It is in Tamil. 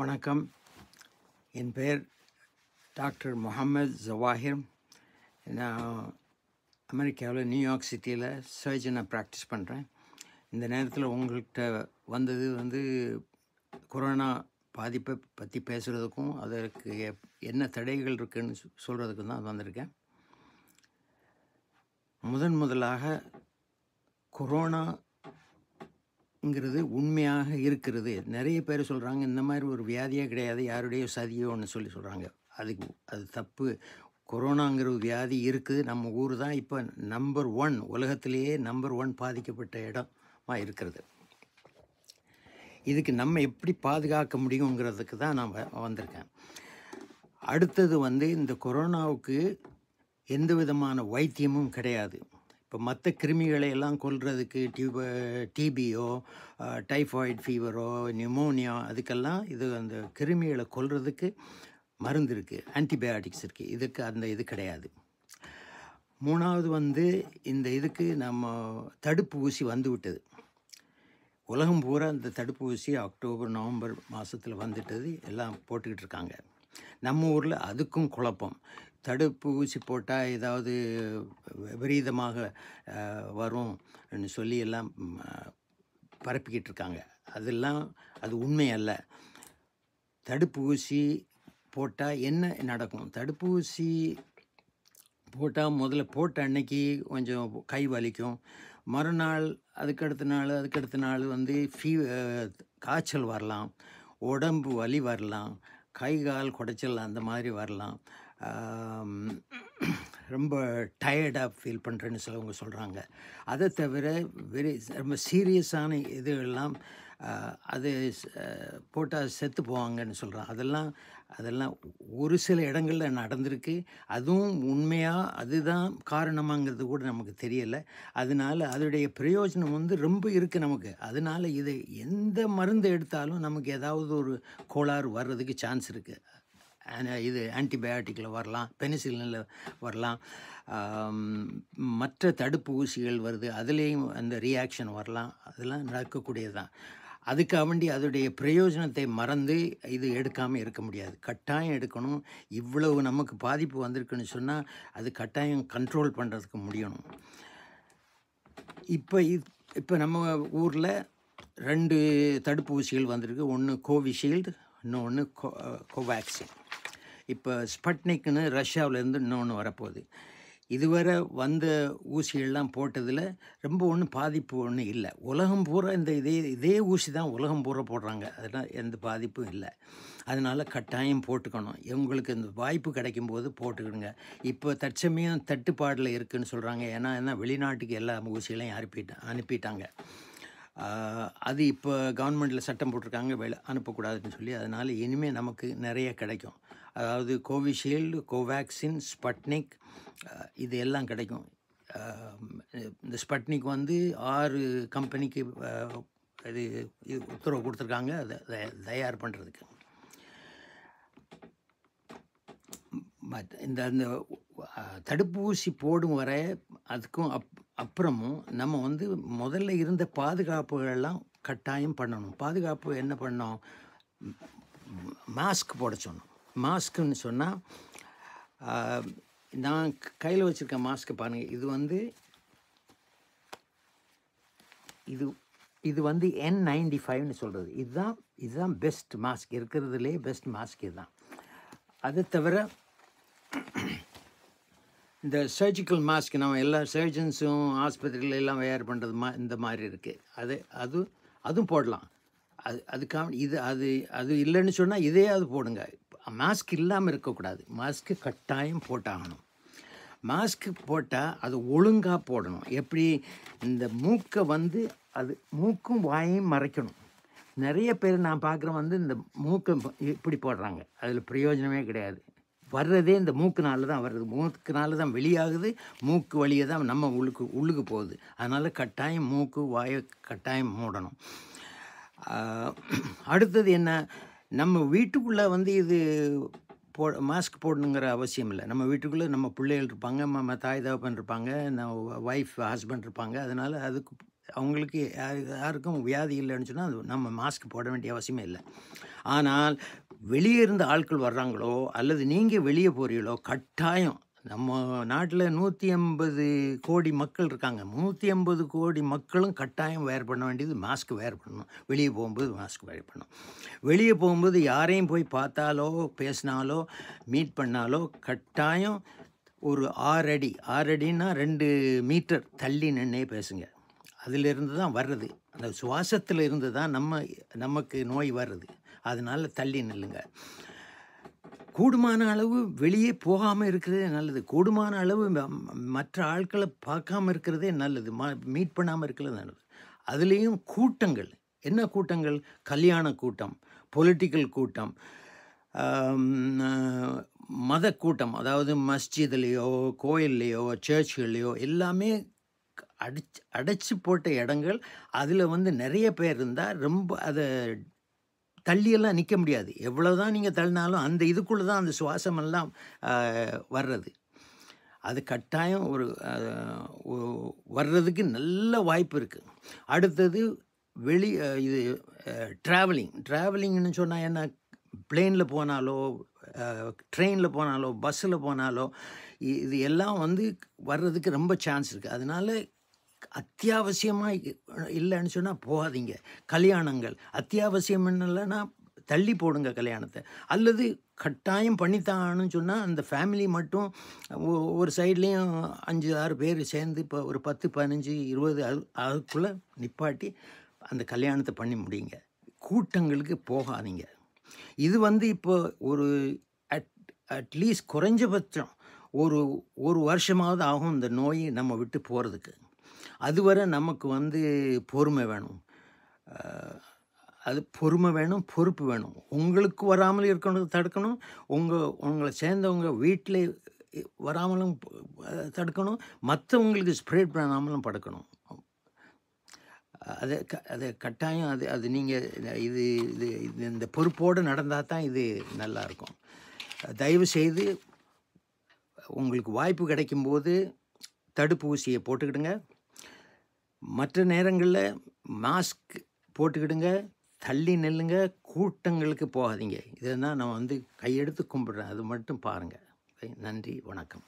வணக்கம் என் பெயர் டாக்டர் முகமது ஜவாஹிர் நான் அமெரிக்காவில் நியூயார்க் சிட்டியில் சர்ஜனை ப்ராக்டிஸ் பண்ணுறேன் இந்த நேரத்தில் உங்கள்கிட்ட வந்தது வந்து கொரோனா பாதிப்பை பற்றி பேசுகிறதுக்கும் அதற்கு என்ன தடைகள் இருக்குதுன்னு சொல்கிறதுக்கும் தான் வந்திருக்கேன் முதன் முதலாக கொரோனா ங்கிறது உண்மையாக இருக்கிறது நிறைய பேர் சொல்கிறாங்க இந்த மாதிரி ஒரு வியாதியாக கிடையாது யாருடைய சதியோன்னு சொல்லி சொல்கிறாங்க அதுக்கு அது தப்பு கொரோனாங்கிற வியாதி இருக்குது நம்ம ஊர் தான் இப்போ நம்பர் ஒன் உலகத்திலேயே நம்பர் ஒன் பாதிக்கப்பட்ட இடமாக இருக்கிறது இதுக்கு நம்ம எப்படி பாதுகாக்க முடியுங்கிறதுக்கு தான் நான் வந்திருக்கேன் அடுத்தது வந்து இந்த கொரோனாவுக்கு எந்த விதமான வைத்தியமும் கிடையாது இப்போ மற்ற கிருமிகளை எல்லாம் கொல்றதுக்கு டியூப டிபியோ டைஃபாய்டு ஃபீவரோ நியூமோனியா அதுக்கெல்லாம் இது அந்த கிருமிகளை கொல்றதுக்கு மருந்து இருக்குது ஆன்டிபயாட்டிக்ஸ் இருக்குது இதுக்கு அந்த இது கிடையாது மூணாவது வந்து இந்த இதுக்கு நம்ம தடுப்பு ஊசி வந்து விட்டது உலகம் பூரா இந்த தடுப்பு ஊசி அக்டோபர் நவம்பர் மாதத்தில் வந்துட்டது எல்லாம் போட்டுக்கிட்டு இருக்காங்க நம்ம ஊரில் அதுக்கும் குழப்பம் தடுப்பூசி போட்டால் ஏதாவது விபரீதமாக வரும்னு சொல்லி எல்லாம் பரப்பிக்கிட்டு இருக்காங்க அதெல்லாம் அது உண்மை அல்ல தடுப்பூசி போட்டால் என்ன நடக்கும் தடுப்பூசி போட்டால் முதல்ல போட்ட அன்னைக்கு கொஞ்சம் கை வலிக்கும் மறுநாள் அதுக்கடுத்த நாள் அதுக்கடுத்த நாள் வந்து ஃபீ காய்ச்சல் வரலாம் உடம்பு வலி வரலாம் கை கால் குடைச்சல் அந்த மாதிரி வரலாம் ரொம்ப டயர்டாக ஃபீல் பண்ணுறேன்னு சிலவங்க சொல்கிறாங்க அதை தவிர வெரி ரொம்ப சீரியஸான இது எல்லாம் அது போட்டால் செத்து போவாங்கன்னு சொல்கிறான் அதெல்லாம் அதெல்லாம் ஒரு சில இடங்களில் நடந்திருக்கு அதுவும் உண்மையாக அதுதான் காரணமாங்கிறது கூட நமக்கு தெரியலை அதனால் அதனுடைய பிரயோஜனம் வந்து ரொம்ப இருக்குது நமக்கு அதனால் இது எந்த மருந்து எடுத்தாலும் நமக்கு ஏதாவது ஒரு கோளாறு வர்றதுக்கு சான்ஸ் இருக்குது இது ஆன்டிபயோட்டிக்கில் வரலாம் பெனிசிலினில் வரலாம் மற்ற தடுப்பு ஊசிகள் வருது அதுலேயும் அந்த ரியாக்ஷன் வரலாம் அதெல்லாம் நடக்கக்கூடியது தான் அதுக்காக வேண்டி அதோடைய பிரயோஜனத்தை மறந்து இது எடுக்காமல் இருக்க முடியாது கட்டாயம் எடுக்கணும் இவ்வளவு நமக்கு பாதிப்பு வந்திருக்குன்னு சொன்னால் அது கட்டாயம் கண்ட்ரோல் பண்ணுறதுக்கு முடியணும் இப்போ இப்போ நம்ம ஊரில் ரெண்டு தடுப்பூசிகள் வந்திருக்கு ஒன்று கோவிஷீல்டு இன்னொன்று கோ கோவேக்சின் இப்போ ஸ்பட்னிக்னு ரஷ்யாவிலேருந்து இன்னொன்று வரப்போகுது இதுவரை வந்த ஊசிகள்லாம் போட்டதில் ரொம்ப ஒன்றும் பாதிப்பு ஒன்றும் இல்லை உலகம் பூரா இந்த இதே இதே ஊசி தான் உலகம் பூரா போடுறாங்க அதெல்லாம் எந்த பாதிப்பும் இல்லை அதனால் கட்டாயம் போட்டுக்கணும் இவங்களுக்கு இந்த வாய்ப்பு கிடைக்கும் போது போட்டுக்கணுங்க இப்போ தற்சமயம் தட்டுப்பாடில் இருக்குதுன்னு சொல்கிறாங்க ஏன்னா என்ன வெளிநாட்டுக்கு எல்லா ஊசிகளையும் அனுப்பிட்டு அனுப்பிட்டாங்க அது இப்போ கவர்மெண்ட்டில் சட்டம் போட்டிருக்காங்க வெளி அனுப்பக்கூடாதுன்னு சொல்லி அதனால் இனிமேல் நமக்கு நிறைய கிடைக்கும் அதாவது கோவிஷீல்டு கோவேக்சின் ஸ்பட்னிக் இது எல்லாம் கிடைக்கும் இந்த ஸ்பட்னிக் வந்து ஆறு கம்பெனிக்கு இது உத்தரவு கொடுத்துருக்காங்க அதை தயார் பண்ணுறதுக்கு இந்த அந்த தடுப்பூசி போடும் வர அதுக்கும் அப் அப்புறமும் நம்ம வந்து முதல்ல இருந்த பாதுகாப்புகள்லாம் கட்டாயம் பண்ணணும் பாதுகாப்பு என்ன பண்ணோம் மாஸ்க் போட சொன்னோம் மாஸ்க்குன்னு சொன்னால் நான் கையில் வச்சுருக்க மாஸ்க்கு பாருங்கள் இது வந்து இது இது வந்து என் நைன்டி ஃபைவ்னு சொல்கிறது இதுதான் இதுதான் பெஸ்ட் மாஸ்க் இருக்கிறதுலே பெஸ்ட் மாஸ்க் இதுதான் அது தவிர இந்த சர்ஜிக்கல் மாஸ்க் நம்ம எல்லா சர்ஜன்ஸும் ஆஸ்பத்திரிகள் எல்லாம் வேறு பண்ணுறது மா இந்த மாதிரி இருக்குது அது அது அதுவும் போடலாம் அது அதுக்காக இது அது அது இல்லைன்னு சொன்னால் இதே அது போடுங்க மாஸ்க் இல்லாமல் இருக்கக்கூடாது மாஸ்க்கு கட்டாயம் போட்டாகணும் மாஸ்க்கு போட்டால் அது ஒழுங்காக போடணும் எப்படி இந்த மூக்கை வந்து அது மூக்கும் வாயையும் மறைக்கணும் நிறைய பேர் நான் பார்க்குறேன் வந்து இந்த மூக்கை இப்படி போடுறாங்க அதில் பிரயோஜனமே கிடையாது வர்றதே இந்த மூக்குனால தான் வர்றது மூக்குனால தான் வெளியாகுது மூக்கு வழியை தான் நம்ம உள்ளுக்கு உள்ளுக்கு போகுது அதனால் கட்டாயம் மூக்கு வாயை கட்டாயம் மூடணும் அடுத்தது என்ன நம்ம வீட்டுக்குள்ளே வந்து இது போ மாஸ்க் போடணுங்கிற அவசியம் இல்லை நம்ம வீட்டுக்குள்ளே நம்ம பிள்ளைகள் இருப்பாங்க நம்ம தாய் தகப்பன் இருப்பாங்க நம்ம ஒய்ஃப் ஹஸ்பண்ட் இருப்பாங்க அதனால் அதுக்கு அவங்களுக்கு யாருக்கும் வியாதி இல்லைன்னு சொன்னால் அது நம்ம மாஸ்க் போட வேண்டிய அவசியமே இல்லை ஆனால் வெளியே இருந்து ஆட்கள் வர்றாங்களோ அல்லது நீங்கள் வெளியே போகிறீங்களோ கட்டாயம் நம்ம நாட்டில் நூற்றி ஐம்பது கோடி மக்கள் இருக்காங்க நூற்றி ஐம்பது கோடி மக்களும் கட்டாயம் வேர் பண்ண வேண்டியது மாஸ்க் வேர் பண்ணணும் வெளியே போகும்போது மாஸ்க் வேர் பண்ணணும் வெளியே போகும்போது யாரையும் போய் பார்த்தாலோ பேசினாலோ மீட் பண்ணாலோ கட்டாயம் ஒரு ஆறு அடி ஆறு அடின்னா ரெண்டு மீட்டர் தள்ளி நின்னே பேசுங்க அதிலிருந்து தான் வர்றது அந்த சுவாசத்தில் இருந்து தான் நம்ம நமக்கு நோய் வர்றது அதனால் தள்ளி நில்லுங்க கூடுமான அளவு வெளியே போகாமல் இருக்கிறதே நல்லது கூடுமான அளவு மற்ற ஆட்களை பார்க்காம இருக்கிறதே நல்லது ம மீட் பண்ணாமல் இருக்கிறது நல்லது அதுலேயும் கூட்டங்கள் என்ன கூட்டங்கள் கல்யாண கூட்டம் பொலிட்டிக்கல் கூட்டம் மத கூட்டம் அதாவது மஸ்ஜித்லேயோ கோயில்லையோ சர்ச்கள்லையோ எல்லாமே அடிச்சு அடைச்சி போட்ட இடங்கள் அதில் வந்து நிறைய பேர் இருந்தால் ரொம்ப அதை தள்ளியெல்லாம் நிற்க முடியாது எவ்வளோ தான் நீங்கள் தள்ளினாலும் அந்த இதுக்குள்ளே தான் அந்த சுவாசமெல்லாம் வர்றது அது கட்டாயம் ஒரு வர்றதுக்கு நல்ல வாய்ப்பு இருக்குது அடுத்தது வெளி இது ட்ராவலிங் ட்ராவலிங்னு சொன்னால் என்ன பிளெயினில் போனாலோ ட்ரெயினில் போனாலோ பஸ்ஸில் போனாலோ இது எல்லாம் வந்து வர்றதுக்கு ரொம்ப சான்ஸ் இருக்குது அதனால் அத்தியாவசியமாக இல்லைன்னு சொன்னால் போகாதீங்க கல்யாணங்கள் அத்தியாவசியம் இல்லைன்னா தள்ளி போடுங்க கல்யாணத்தை அல்லது கட்டாயம் பண்ணித்தானு சொன்னால் அந்த ஃபேமிலி மட்டும் ஒரு சைட்லேயும் அஞ்சு ஆறு பேர் சேர்ந்து இப்போ ஒரு பத்து பதினஞ்சு இருபது அது அதுக்குள்ளே நிப்பாட்டி அந்த கல்யாணத்தை பண்ணி முடியுங்க கூட்டங்களுக்கு போகாதீங்க இது வந்து இப்போ ஒரு அட் அட்லீஸ்ட் குறைஞ்சபட்சம் ஒரு ஒரு வருஷமாவது ஆகும் இந்த நோயை நம்ம விட்டு போகிறதுக்கு அதுவரை நமக்கு வந்து பொறுமை வேணும் அது பொறுமை வேணும் பொறுப்பு வேணும் உங்களுக்கு வராமல் இருக்கணும் தடுக்கணும் உங்கள் உங்களை சேர்ந்தவங்க வீட்டில் வராமலும் தடுக்கணும் மற்றவங்களுக்கு ஸ்ப்ரெட் பண்ணாமலும் படுக்கணும் அது க அது கட்டாயம் அது அது நீங்கள் இது இது இது இந்த பொறுப்போடு நடந்தால் தான் இது நல்லாயிருக்கும் தயவு செய்து உங்களுக்கு வாய்ப்பு கிடைக்கும்போது தடுப்பூசியை போட்டுக்கிடுங்க மற்ற நேரங்களில் மாஸ்க் போட்டுக்கிடுங்க தள்ளி நெல்லுங்க கூட்டங்களுக்கு போகாதீங்க இதெல்லாம் நான் வந்து கையெடுத்து கும்பிட்றேன் அது மட்டும் பாருங்கள் நன்றி வணக்கம்